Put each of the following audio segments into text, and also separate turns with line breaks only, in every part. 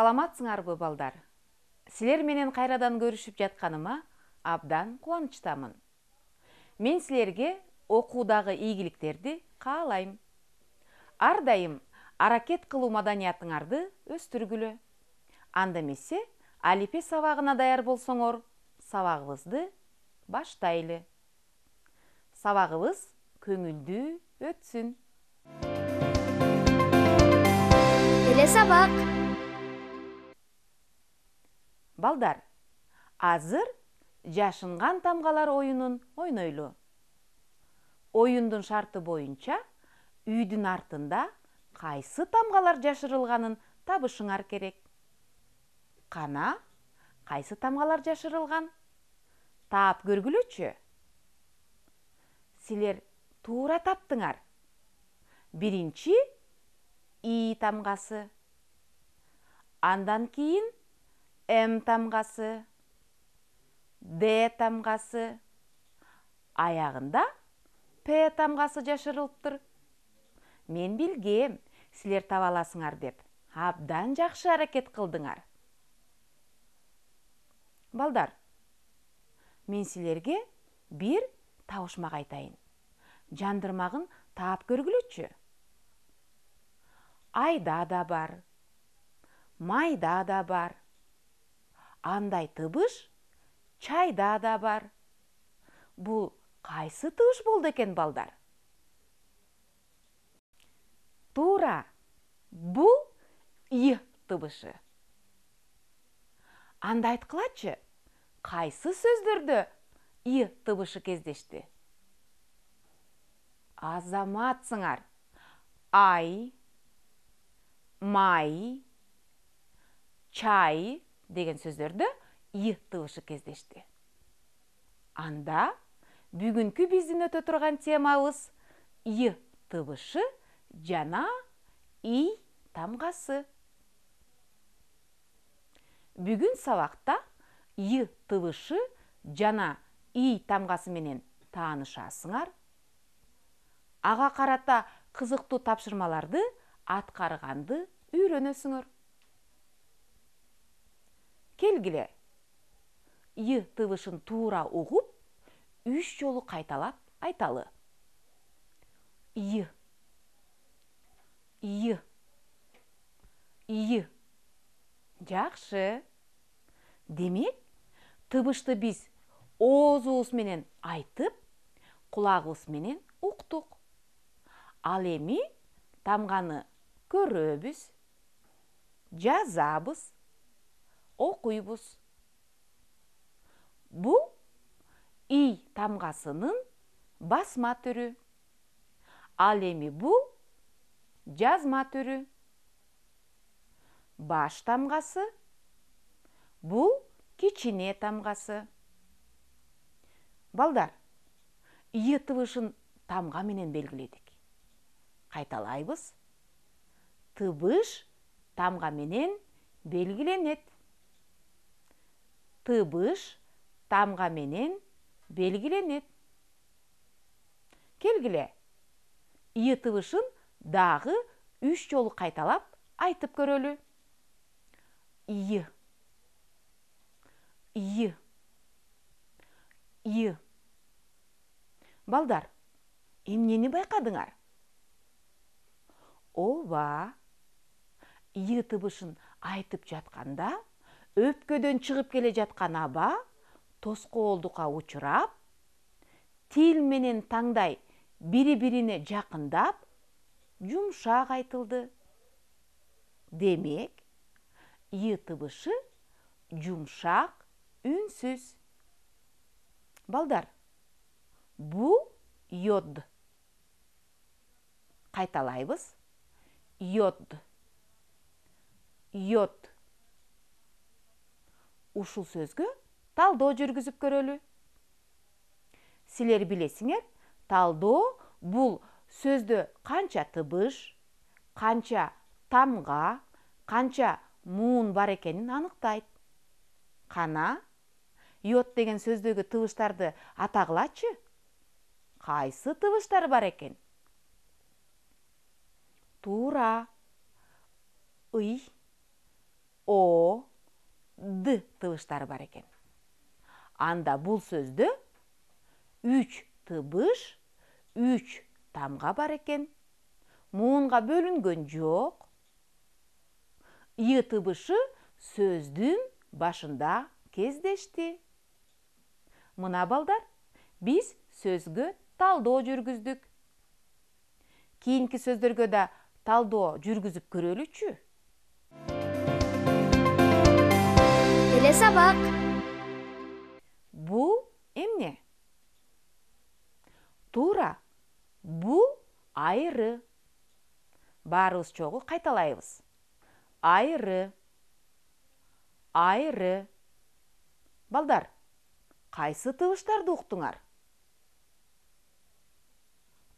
саламатсыңарбы балдар силер менен кайрадан көрүшүп жатканыма абдан кубанычтамын мен силерге окуудагы ийгиликтерди каалайм ар дайым аракет кылуу маданиятыңарды өстүргүлө анда эмесе алипе сабагына даяр болсоңор сабагыбызды баштайлы сабагыбыз көңүлдүү өтсін. теле сабак балдар азыр жашынган тамгалар оюнун ойнойлу оюндун шарты боюнча үйдүн артында қайсы тамғалар жашырылғанын табышыңар керек кана кайсы тамгалар жашырылган таап көргүлөчү силер туура таптыңар биринчи и тамғасы. андан кийин М тамғасы, Д тамғасы, аяғында П тамғасы жашырылып тұр. Мен білгем, сілер табаласыңар деп. Абдан жақшы әрекет қылдыңар. Балдар, мен сілерге бір таушмақ айтайын. Жандырмағын таап көргілетші. Айда да бар, майда да бар, андай тыбыш чайда да бар бұл қайсы тыбыш болды екен балдар тура бұл и тыбышы анда айтқылачы қайсы сөздерді и тыбышы кездешті азаматсыңар ай май чай деген сөздерді и тыылшы кездешти анда бүгүнкү биздин өтө турган темабыз и тыбышы жана и тамғасы Бүгін сабақта и тыбышы жана и тамғасы менен таанышасыңар Аға қарата кызыктуу тапшырмаларды аткарганды үйрөнөсүңөр келгіле и тывышын тура угуп үш жолы қайталап айталы И И ы жакшы демек тыбышты біз менен айтып менен ұқтық ал эми тамганы көрөбүз жазабыз оқуйбыз бұл и тамғасының басма матүрі. ал эми бұл жазма түрі баш тамғасы бұл кичине тамғасы балдар и тыбышын тамға менен белгіледік қайталайбыз тыбыш тамға менен белгіленет тыбыш менен белгіленеді келгіле ы тыбышын дағы үш жолы қайталап айтып көрөлү Ие. ы ы балдар эмнени байкадыңар ооба ы тыбышын айтып жатканда өпкөдөн чыгып келе жаткан аба тоскоолдукка учурап тил менен таңдай бири бирине жакындап жумшак айтылды демек ы тыбышы жумшак үнсүз балдар бул йод кайталайбыз йод йод ушул сөзгө талдоо жүргүзүп көрөлү силер билесиңер талдоо бул сөздө канча тыбыш канча тамга канча муун бар экенин аныктайт кана йод деген сөздөгү тыбыштарды атагылачы кайсы тыбыштар бар экен туура ый о д тыбыштары бар экен анда бул сөздө үч тыбыш үч тамга бар экен муунга бөлүнгөн жок ы тыбышы сөздүн башында кездешти мына балдар биз сөзгө талдоо жүргүздүк кийинки сөздөргө да талдоо жүргүзүп көрөлүчү Келесі сабақ. Бұл емне? Тура. Бұл айры. Барыз жоғы қайталайыз. Айры. Айры. Балдар, қайсы тыбыштарды ұқтыңар?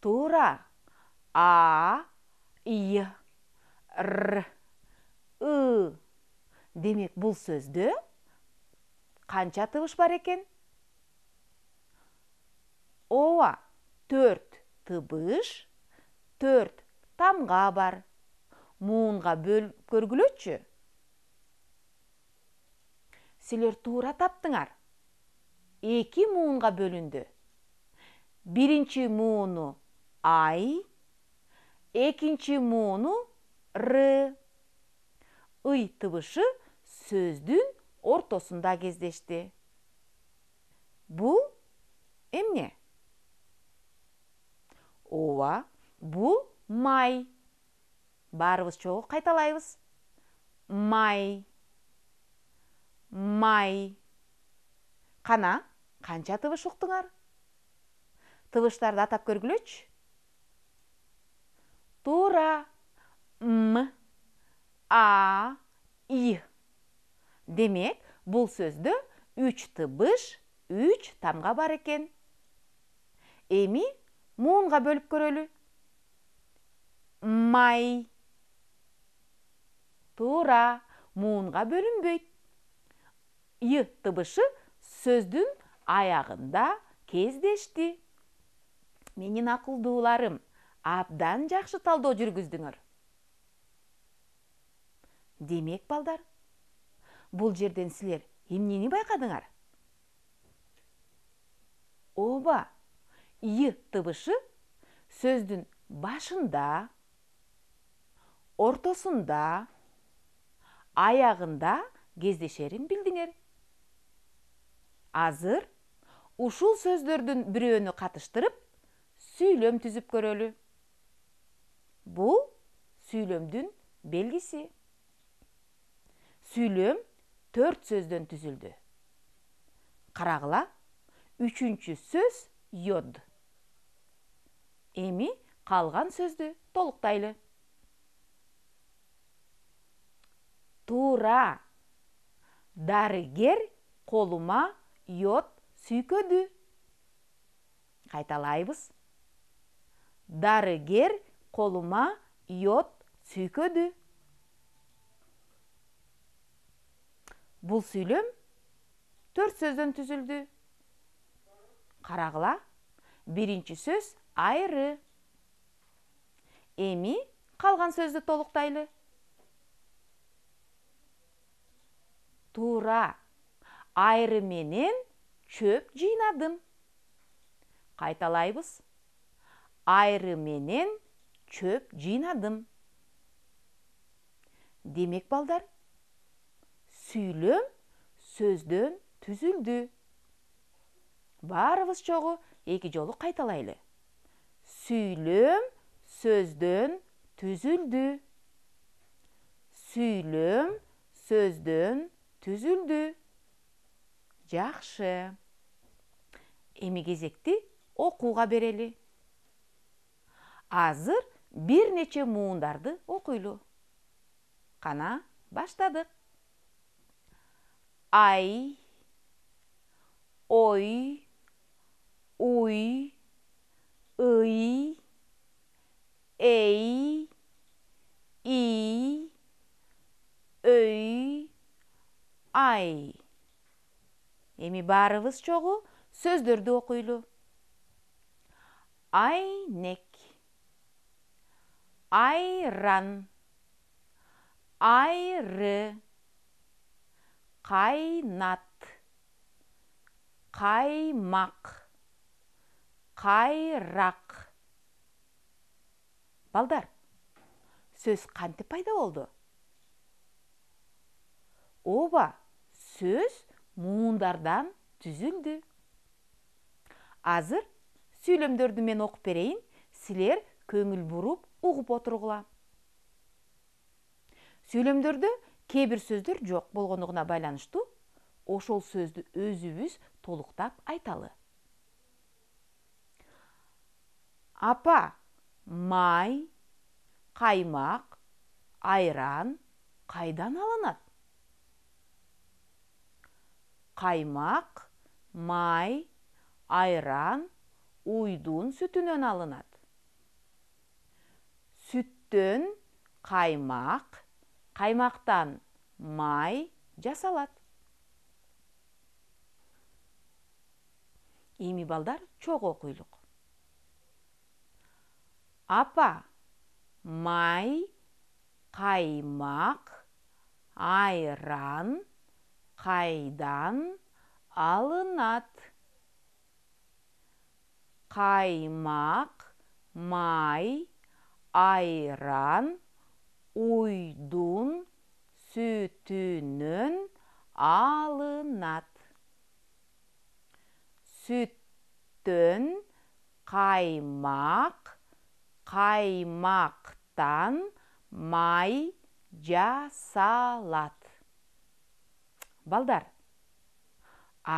Тура. А, и, р, ы. Демек бұл сөзді қанша тыбыш бар екен ова төрт тыбыш төрт тамға бар муынға бөліп өтші? силер туура таптыңар Екі муынға бөлінді. биринчи мууну ай екінші мууну р ый тыбышы сөздің ортосунда кездешти бул эмне ооба бул май баарыбыз чогуу кайталайбыз май май кана канча тыбыш уктуңар тыбыштарды атап көргүлөчү туура м а и демек бул сөздө үч тыбыш үч тамга бар экен эми муунга бөлүп көрөлү май туура муунга бөлүнбөйт тыбышы сөздүн аягында кездешти менин акылдууларым абдан жакшы талдоо жүргүздүңөр демек балдар бұл жерден сілер емнені байқадыңар оба и тыбышы сөздің башында ортосында аяғында кездешерін білдіңер азыр ушул сөздөрдүн бирөөнү катыштырып сүйлөм түзүп көрөлү бул сүйлөмдүн белгиси сүйлөм төрт сөзден түзілді қарағыла үшінші сөз йод Емі, қалған сөзді толықтайлы тура дарыгер, қолыма йод сүйкеді қайталайбыз Дарыгер, қолыма йод сүйкеді бұл сөйлем төрт сөзден түзілді қарағыла бірінші сөз айры эми қалған сөзді толықтайлы тура айры менен чөп жинадым қайталайбыз айры менен чөп жинадым демек балдар сүйлөм сөздөн түзүлдү баарыбыз чогуу эки жолу кайталайлы сүйлөм сөздөн түзүлдү сүйлөм сөздөн түзүлдү жакшы эми кезекти окууга берели азыр бир нече муундарды окуйлу кана баштадык ai, oi, ui, îi, ei, i, өй ай эми баарыбыз чогуу сөздөрдү окуйлу айнек айран айры қайнат қаймақ қайрақ балдар сөз қантіп пайда болды оба сөз муындардан түзілді азыр сөйлемдерді мен оқып берейін сілер көңіл бұрып ұғып отырғыла сөйлемдерді кейбір сөздер жоқ болғандығына байланышты, ошол сөзді өзүбүз толуктап айталы апа май каймак айран қайдан алынат қаймақ май айран уйдун сүтүнөн алынат сүттөн қаймақ қаймақтан май жасалат эми балдар чогуу окуйлук апа май каймак айран кайдан алынат каймак май айран уйдун сүтінін алынат. Сүттін қаймақ, қаймақтан май жасалат. Балдар,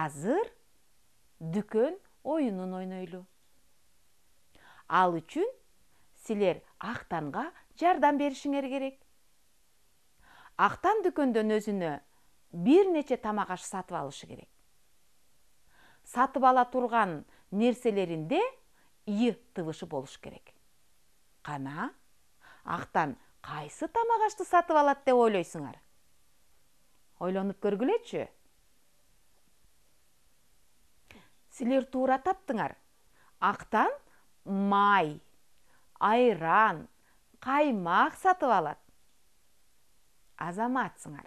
азыр дүкөн ойынын ойнойлу. Ал үчүн силер ақтанға жардам беришиңер керек ақтан дүкөндөн өзүнө бир нече тамак сатып алышы керек сатып ала турган нерселеринде и тыбышы болуш керек кана ақтан қайсы тамағашты ашты сатып алат деп ойлойсуңар ойлонуп көргүлөчү силер туура таптыңар актан май айран қаймақ сатып алат азаматсыңар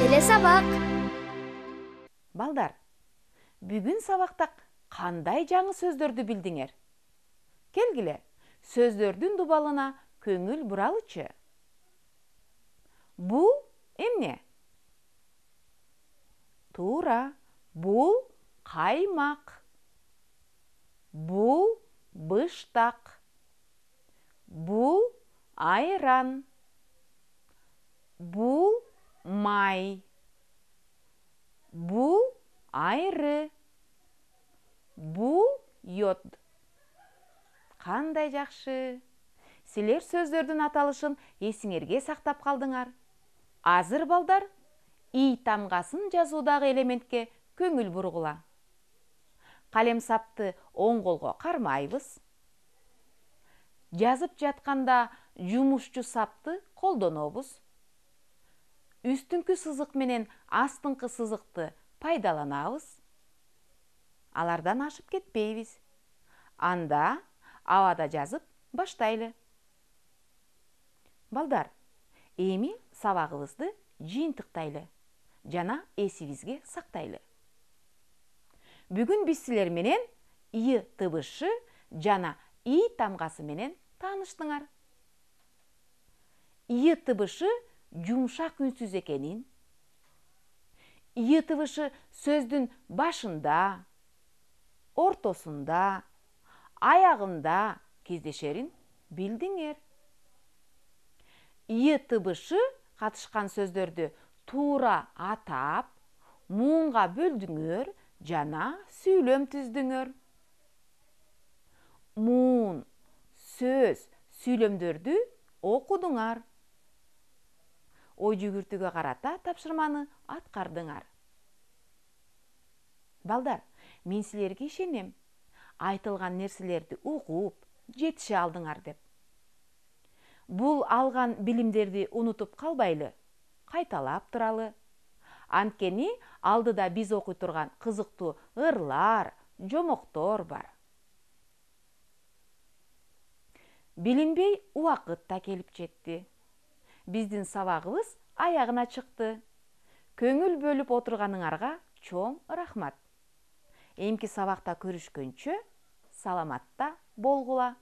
келе сабақ балдар бүгін сабақта қандай жаңы сөздерді білдіңер келгіле сөздердің дубалына көңіл бұралычы бұл эмне туура бұл қаймақ бұл быштақ бұл айран бұл май бұл айры бұл йод қандай жақсы Селер сөздердің аталышын есіңерге сақтап қалдыңар азыр балдар и тамғасын жазудағы элементке көңіл бұрғыла Қалем сапты оң қолға қармайбыз жазып жатканда жумушчу сапты колдонобуз үстүңкү сызык менен астыңкы сызыкты пайдаланабыз алардан ашып кетпейбиз анда абада жазып баштайлы балдар эми сабагыбызды жыйынтыктайлы жана эсибизге сактайлы бүгүн биз силер менен ы тыбышы жана и менен таныштыңар и тыбышы жұмшақ үнсіз екенін и тыбышы сөздің башында ортосында аяғында кездешерін билдіңер и тыбышы қатышқан сөздерді туура атап муунга бөлдүңөр жана сүйлөм түздүңөр Мун сөз сүйлөмдөрдү окудуңар ой жүгүртүүгө қарата тапшырманы атқардыңар. балдар мен силерге ишенем айтылган нерселерди угуп жетише алдыңар деп Бұл алған билимдерди унутуп калбайлы кайталап туралы анткени алдыда биз окуй турган кызыктуу ырлар жомоктор бар билинбей убакыт келіп келип жетти биздин сабагыбыз аягына чыкты көңүл бөлүп отурганыңарга чоң рахмат эмки сабақта көрүшкөнчө саламатта болгула